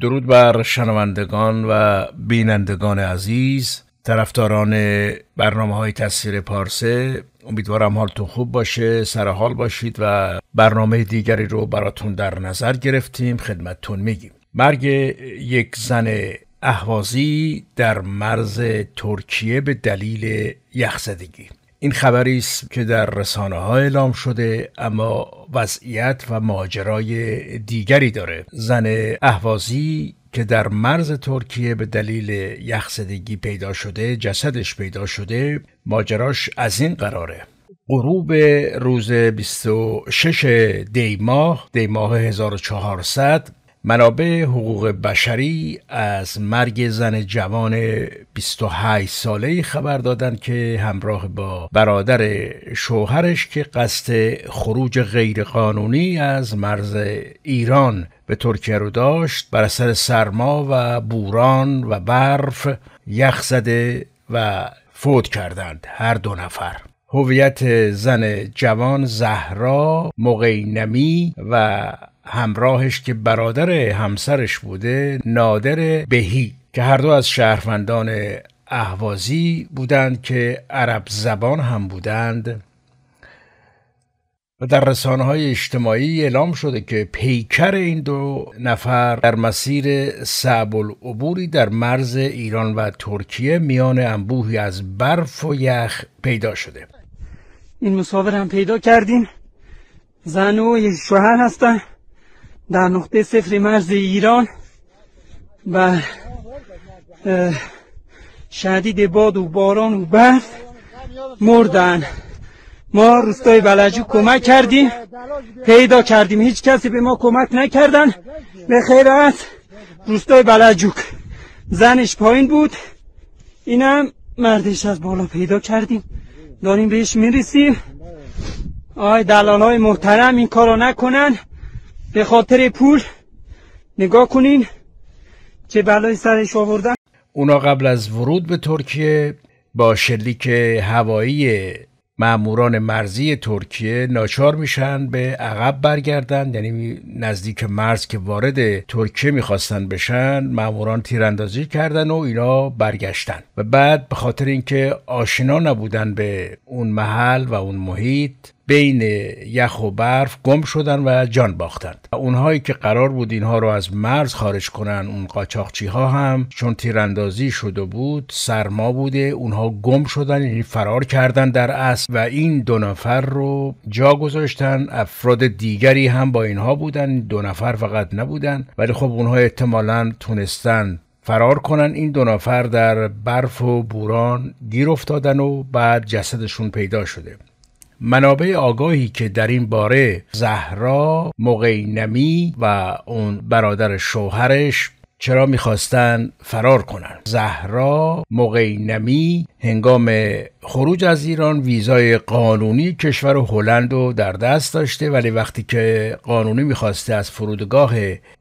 درود بر شنوندگان و بینندگان عزیز طرفداران برنامه های تصویر پارسه امیدوارم حالتون خوب باشه سر حال باشید و برنامه دیگری رو براتون در نظر گرفتیم خدمتتون میگیم مرگ یک زن اهوازی در مرز ترکیه به دلیل یخزدگی این خبری است که در رسانه ها اعلام شده اما وضعیت و ماجرای دیگری داره زن اهوازی که در مرز ترکیه به دلیل یخزدگی پیدا شده جسدش پیدا شده ماجراش از این قراره غروب روز 26 دیماه دیماه دی 1400 منابع حقوق بشری از مرگ زن جوان 28 ساله خبر دادند که همراه با برادر شوهرش که قصد خروج غیرقانونی از مرز ایران به ترکیه رو داشت بر اثر سرما و بوران و برف یخ زده و فوت کردند هر دو نفر هویت زن جوان زهرا مقینمی و همراهش که برادر همسرش بوده نادر بهی که هر دو از شهروندان اهوازی بودند که عرب زبان هم بودند و در رسانه های اجتماعی اعلام شده که پیکر این دو نفر در مسیر سعب العبوری در مرز ایران و ترکیه میان انبوهی از برف و یخ پیدا شده این مسافر هم پیدا کردیم زن و شوهر هستن در نقطه صفر مرز ایران و شدید باد و باران و برف مردن ما روستای بلجو کمک کردیم پیدا کردیم هیچ کسی به ما کمک نکردن به خیر از روستای بلجوک زنش پایین بود اینم مردش از بالا پیدا کردیم داریم بهش میرسیم آی دلال های محترم این کارو نکنن به خاطر پول نگاه کنین چه بلای سرش آوردن اونا قبل از ورود به ترکیه با شلیک هوایی معموران مرزی ترکیه ناچار میشن به عقب برگردن یعنی نزدیک مرز که وارد ترکیه میخواستن بشن معموران تیراندازی کردن و اینا برگشتن و بعد به خاطر اینکه آشنا نبودن به اون محل و اون محیط بین یخ و برف گم شدن و جان باختند و اونهایی که قرار بود اینها رو از مرز خارج کنن اون قاچاقچی ها هم چون تیراندازی شده بود سرما بوده اونها گم شدن یعنی فرار کردن در اصل و این دو نفر رو جا گذاشتن افراد دیگری هم با اینها بودن دو نفر فقط نبودن ولی خب اونها احتمالا تونستن فرار کنن این دو نفر در برف و بوران گیر افتادن و بعد جسدشون پیدا شده منابع آگاهی که در این باره زهرا مقینمی و اون برادر شوهرش چرا میخواستن فرار کنن زهرا مقینمی هنگام خروج از ایران ویزای قانونی کشور هلند رو در دست داشته ولی وقتی که قانونی میخواسته از فرودگاه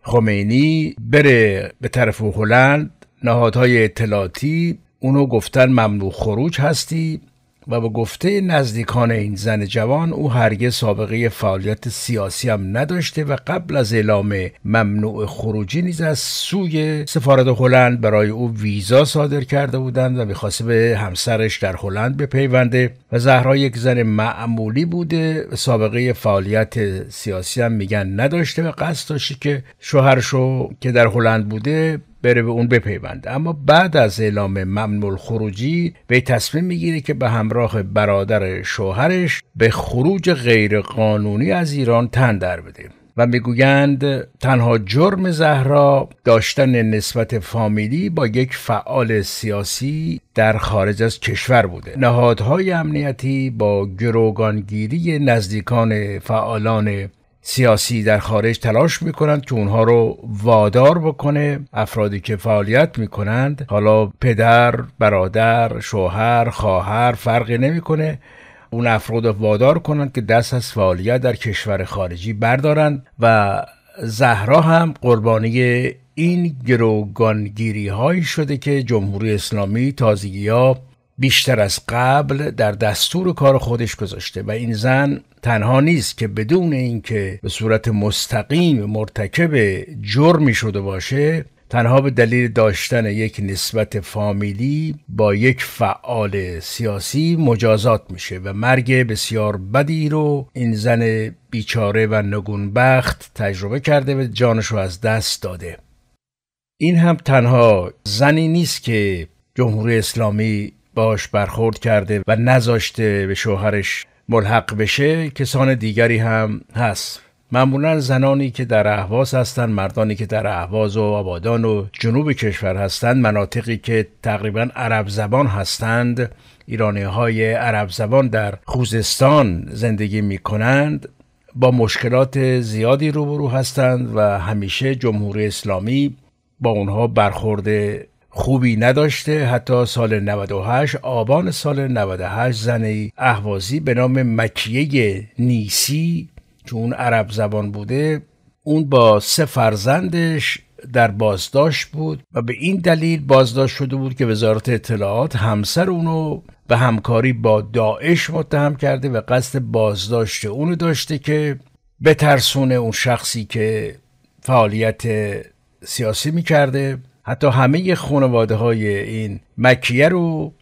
خمینی بره به طرف هلند نهادهای اطلاعاتی اونو گفتن ممنوع خروج هستی و به گفته نزدیکان این زن جوان او هرگز سابقه فعالیت سیاسی هم نداشته و قبل از اعلام ممنوع خروجی نیز از سوی سفارت هلند برای او ویزا صادر کرده بودند و میخواسته به همسرش در هلند بپیونده و زهرا یک زن معمولی بوده سابقه فعالیت سیاسی هم میگن نداشته و قصد داشته که شوهرشو که در هلند بوده بره به اون بپیونده اما بعد از اعلام ممنوع خروجی به تصمیم میگیره که به همراه برادر شوهرش به خروج غیرقانونی از ایران تن در بده و میگویند تنها جرم زهرا داشتن نسبت فامیلی با یک فعال سیاسی در خارج از کشور بوده نهادهای امنیتی با گروگانگیری نزدیکان فعالان سیاسی در خارج تلاش میکنند که اونها رو وادار بکنه افرادی که فعالیت میکنند حالا پدر، برادر، شوهر، خواهر فرقی نمیکنه اون افراد رو وادار کنند که دست از فعالیت در کشور خارجی بردارند و زهرا هم قربانی این گروگانگیری هایی شده که جمهوری اسلامی تازگی ها بیشتر از قبل در دستور کار خودش گذاشته و این زن تنها نیست که بدون اینکه به صورت مستقیم مرتکب جرمی شده باشه تنها به دلیل داشتن یک نسبت فامیلی با یک فعال سیاسی مجازات میشه و مرگ بسیار بدی رو این زن بیچاره و نگونبخت تجربه کرده و جانش رو از دست داده این هم تنها زنی نیست که جمهوری اسلامی باش برخورد کرده و نذاشته به شوهرش ملحق بشه کسان دیگری هم هست معمولا زنانی که در اهواز هستند مردانی که در اهواز و آبادان و جنوب کشور هستند مناطقی که تقریبا عرب زبان هستند ایرانی های عرب زبان در خوزستان زندگی می کنند با مشکلات زیادی روبرو هستند و همیشه جمهوری اسلامی با اونها برخورد خوبی نداشته حتی سال 98 آبان سال 98 زنی احوازی به نام مکیه نیسی چون عرب زبان بوده اون با سه فرزندش در بازداشت بود و به این دلیل بازداشت شده بود که وزارت اطلاعات همسر اونو به همکاری با داعش متهم کرده و قصد بازداشت اونو داشته که به ترسونه اون شخصی که فعالیت سیاسی میکرده حتی همه خانواده های این مکیه رو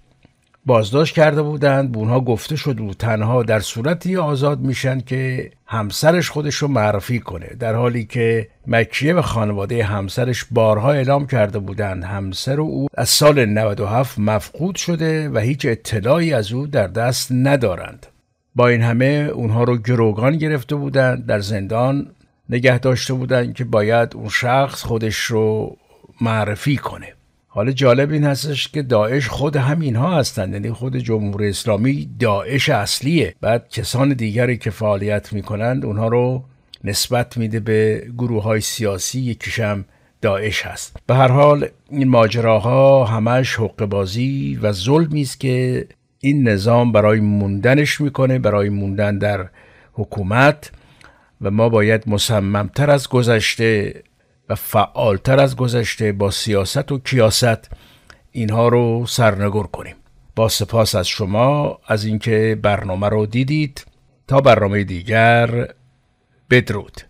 بازداشت کرده بودند به اونها گفته شد بود تنها در صورتی آزاد میشن که همسرش خودش رو معرفی کنه در حالی که مکیه و خانواده همسرش بارها اعلام کرده بودند همسر او از سال 97 مفقود شده و هیچ اطلاعی از او در دست ندارند با این همه اونها رو گروگان گرفته بودند در زندان نگه داشته بودند که باید اون شخص خودش رو معرفی کنه حالا جالب این هستش که داعش خود همین ها هستند یعنی خود جمهوری اسلامی داعش اصلیه بعد کسان دیگری که فعالیت میکنند اونها رو نسبت میده به گروه های سیاسی یکیشم داعش هست به هر حال این ماجراها همش حق بازی و ظلمی است که این نظام برای موندنش میکنه برای موندن در حکومت و ما باید مصممتر از گذشته و فعالتر از گذشته با سیاست و کیاست اینها رو سرنگور کنیم با سپاس از شما از اینکه برنامه رو دیدید تا برنامه دیگر بدرود